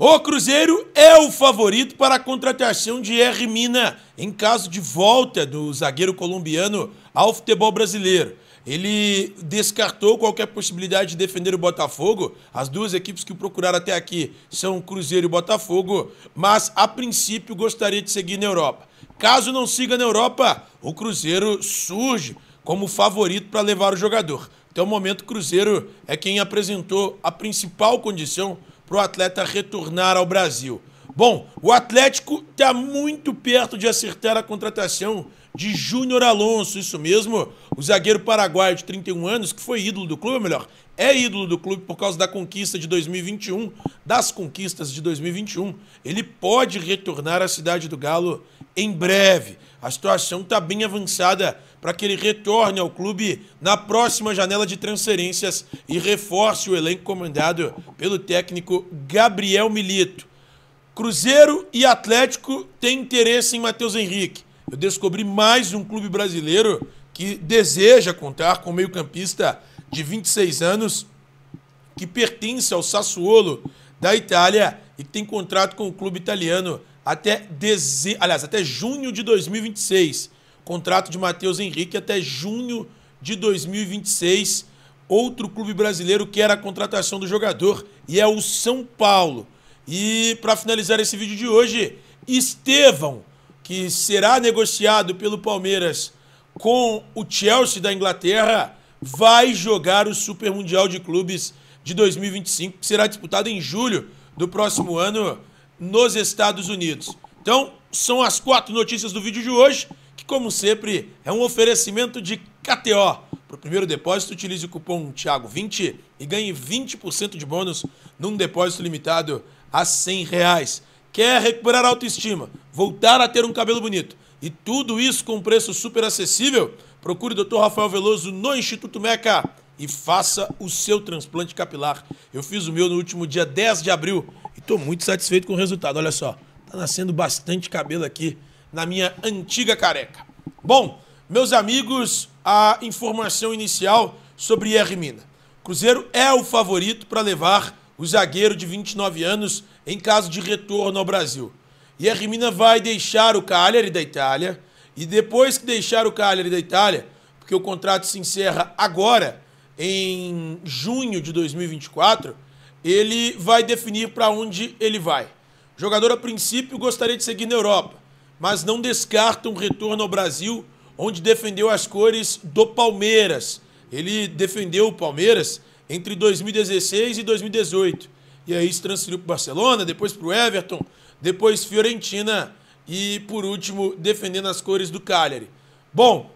O Cruzeiro é o favorito para a contratação de R. Mina em caso de volta do zagueiro colombiano ao futebol brasileiro. Ele descartou qualquer possibilidade de defender o Botafogo. As duas equipes que o procuraram até aqui são Cruzeiro e Botafogo, mas a princípio gostaria de seguir na Europa. Caso não siga na Europa, o Cruzeiro surge como favorito para levar o jogador. Até o momento, o Cruzeiro é quem apresentou a principal condição para o atleta retornar ao Brasil. Bom, o Atlético está muito perto de acertar a contratação de Júnior Alonso, isso mesmo, o zagueiro paraguaio de 31 anos, que foi ídolo do clube, melhor, é ídolo do clube por causa da conquista de 2021, das conquistas de 2021. Ele pode retornar à cidade do Galo em breve. A situação está bem avançada para que ele retorne ao clube na próxima janela de transferências e reforce o elenco comandado pelo técnico Gabriel Milito. Cruzeiro e Atlético têm interesse em Matheus Henrique. Eu descobri mais um clube brasileiro que deseja contar com o meio-campista de 26 anos, que pertence ao Sassuolo da Itália e que tem contrato com o clube italiano até, deze... Aliás, até junho de 2026. Contrato de Matheus Henrique até junho de 2026. Outro clube brasileiro quer a contratação do jogador e é o São Paulo. E para finalizar esse vídeo de hoje, Estevão, que será negociado pelo Palmeiras com o Chelsea da Inglaterra, vai jogar o Super Mundial de Clubes de 2025, que será disputado em julho do próximo ano nos Estados Unidos. Então, são as quatro notícias do vídeo de hoje, que, como sempre, é um oferecimento de KTO. Para o primeiro depósito, utilize o cupom Thiago20 e ganhe 20% de bônus num depósito limitado a 100 reais. Quer recuperar a autoestima, voltar a ter um cabelo bonito e tudo isso com um preço super acessível? Procure o Dr. Rafael Veloso no Instituto Meca e faça o seu transplante capilar. Eu fiz o meu no último dia 10 de abril e estou muito satisfeito com o resultado. Olha só, está nascendo bastante cabelo aqui na minha antiga careca. Bom, meus amigos, a informação inicial sobre R. Cruzeiro é o favorito para levar o zagueiro de 29 anos em caso de retorno ao Brasil. E vai deixar o Cagliari da Itália e depois que deixar o Cagliari da Itália, porque o contrato se encerra agora, em junho de 2024, ele vai definir para onde ele vai. O jogador, a princípio, gostaria de seguir na Europa, mas não descarta um retorno ao Brasil, onde defendeu as cores do Palmeiras. Ele defendeu o Palmeiras entre 2016 e 2018. E aí se transferiu para o Barcelona, depois para o Everton, depois Fiorentina e por último defendendo as cores do Cagliari. Bom,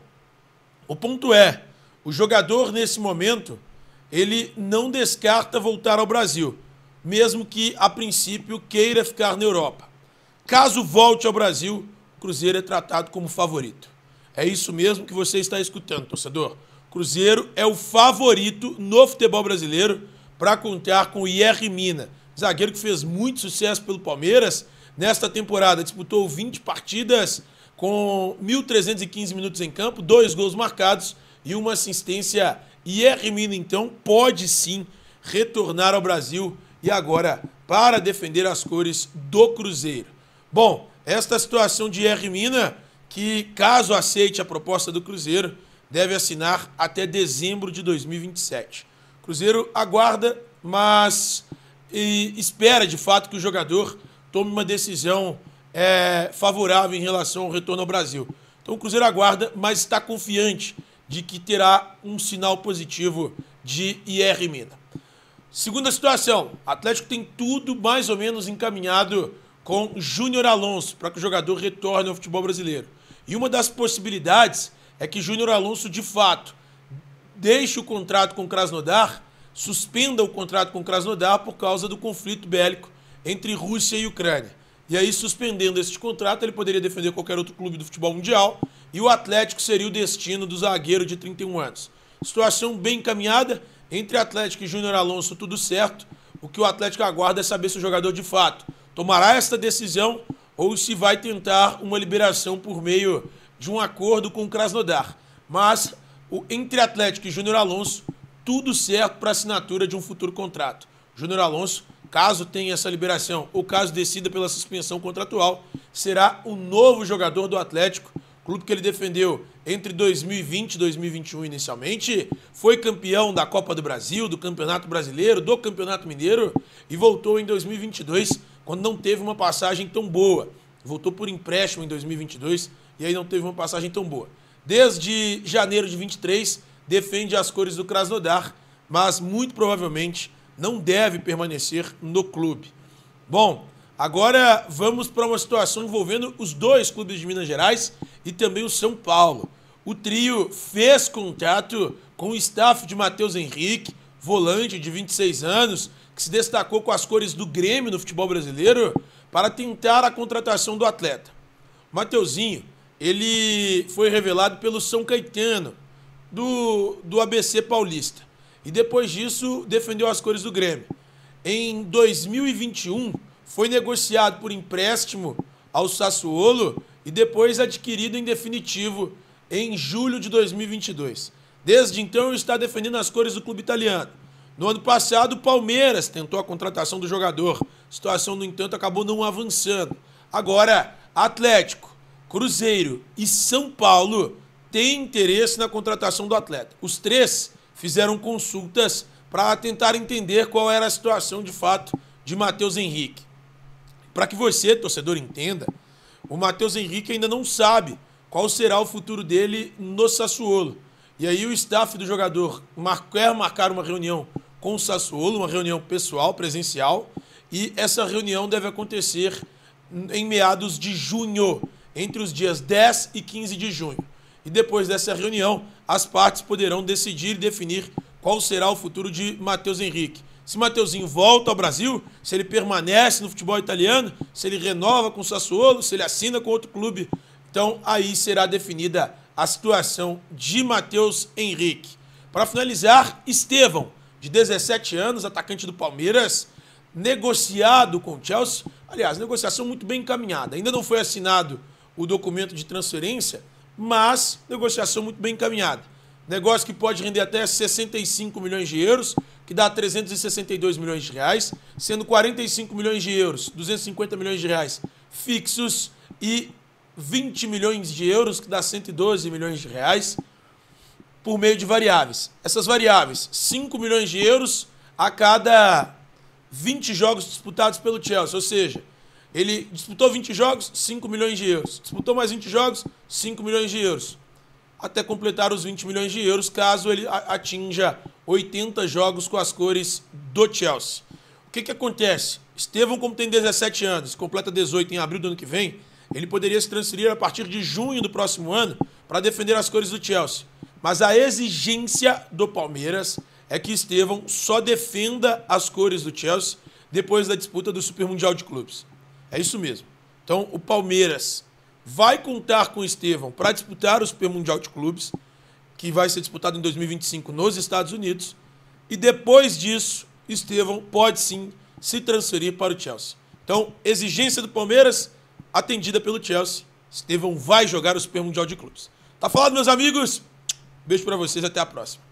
o ponto é, o jogador nesse momento ele não descarta voltar ao Brasil, mesmo que a princípio queira ficar na Europa. Caso volte ao Brasil, o Cruzeiro é tratado como favorito. É isso mesmo que você está escutando, torcedor. Cruzeiro é o favorito no futebol brasileiro para contar com o IR Mina, zagueiro que fez muito sucesso pelo Palmeiras Nesta temporada, disputou 20 partidas com 1.315 minutos em campo, dois gols marcados e uma assistência. E Hermina, então, pode sim retornar ao Brasil e agora para defender as cores do Cruzeiro. Bom, esta situação de Hermina, que caso aceite a proposta do Cruzeiro, deve assinar até dezembro de 2027. O Cruzeiro aguarda, mas espera de fato que o jogador tome uma decisão é, favorável em relação ao retorno ao Brasil. Então o Cruzeiro aguarda, mas está confiante de que terá um sinal positivo de IR Mina. Segunda situação, Atlético tem tudo mais ou menos encaminhado com Júnior Alonso para que o jogador retorne ao futebol brasileiro. E uma das possibilidades é que Júnior Alonso, de fato, deixe o contrato com o Krasnodar, suspenda o contrato com o Krasnodar por causa do conflito bélico entre Rússia e Ucrânia. E aí, suspendendo este contrato, ele poderia defender qualquer outro clube do futebol mundial e o Atlético seria o destino do zagueiro de 31 anos. Situação bem encaminhada entre Atlético e Júnior Alonso, tudo certo. O que o Atlético aguarda é saber se o jogador de fato tomará esta decisão ou se vai tentar uma liberação por meio de um acordo com o Krasnodar. Mas o entre Atlético e Júnior Alonso, tudo certo para assinatura de um futuro contrato. Júnior Alonso Caso tenha essa liberação ou caso decida pela suspensão contratual, será o novo jogador do Atlético, clube que ele defendeu entre 2020 e 2021 inicialmente, foi campeão da Copa do Brasil, do Campeonato Brasileiro, do Campeonato Mineiro e voltou em 2022 quando não teve uma passagem tão boa. Voltou por empréstimo em 2022 e aí não teve uma passagem tão boa. Desde janeiro de 23 defende as cores do Krasnodar, mas muito provavelmente não deve permanecer no clube. Bom, agora vamos para uma situação envolvendo os dois clubes de Minas Gerais e também o São Paulo. O trio fez contato com o staff de Matheus Henrique, volante de 26 anos, que se destacou com as cores do Grêmio no futebol brasileiro, para tentar a contratação do atleta. Mateuzinho, ele foi revelado pelo São Caetano, do, do ABC Paulista e depois disso defendeu as cores do Grêmio. Em 2021, foi negociado por empréstimo ao Sassuolo e depois adquirido em definitivo em julho de 2022. Desde então, está defendendo as cores do clube italiano. No ano passado, o Palmeiras tentou a contratação do jogador. A situação, no entanto, acabou não avançando. Agora, Atlético, Cruzeiro e São Paulo têm interesse na contratação do atleta. Os três fizeram consultas para tentar entender qual era a situação de fato de Matheus Henrique. Para que você, torcedor, entenda, o Matheus Henrique ainda não sabe qual será o futuro dele no Sassuolo. E aí o staff do jogador quer marcar uma reunião com o Sassuolo, uma reunião pessoal, presencial, e essa reunião deve acontecer em meados de junho, entre os dias 10 e 15 de junho e depois dessa reunião, as partes poderão decidir e definir qual será o futuro de Matheus Henrique. Se Mateuzinho volta ao Brasil, se ele permanece no futebol italiano, se ele renova com o Sassuolo, se ele assina com outro clube, então aí será definida a situação de Matheus Henrique. Para finalizar, Estevão, de 17 anos, atacante do Palmeiras, negociado com o Chelsea. Aliás, negociação muito bem encaminhada. Ainda não foi assinado o documento de transferência, mas negociação muito bem encaminhada. Negócio que pode render até 65 milhões de euros, que dá 362 milhões de reais, sendo 45 milhões de euros, 250 milhões de reais fixos e 20 milhões de euros, que dá 112 milhões de reais, por meio de variáveis. Essas variáveis, 5 milhões de euros a cada 20 jogos disputados pelo Chelsea, ou seja, ele disputou 20 jogos, 5 milhões de euros. Disputou mais 20 jogos, 5 milhões de euros. Até completar os 20 milhões de euros, caso ele atinja 80 jogos com as cores do Chelsea. O que, que acontece? Estevão, como tem 17 anos, completa 18 em abril do ano que vem, ele poderia se transferir a partir de junho do próximo ano para defender as cores do Chelsea. Mas a exigência do Palmeiras é que Estevão só defenda as cores do Chelsea depois da disputa do Super Mundial de Clubes. É isso mesmo. Então, o Palmeiras vai contar com o Estevão para disputar o Super Mundial de Clubes, que vai ser disputado em 2025 nos Estados Unidos. E depois disso, Estevão pode sim se transferir para o Chelsea. Então, exigência do Palmeiras atendida pelo Chelsea. Estevão vai jogar o Super Mundial de Clubes. Tá falado, meus amigos? Beijo para vocês, até a próxima.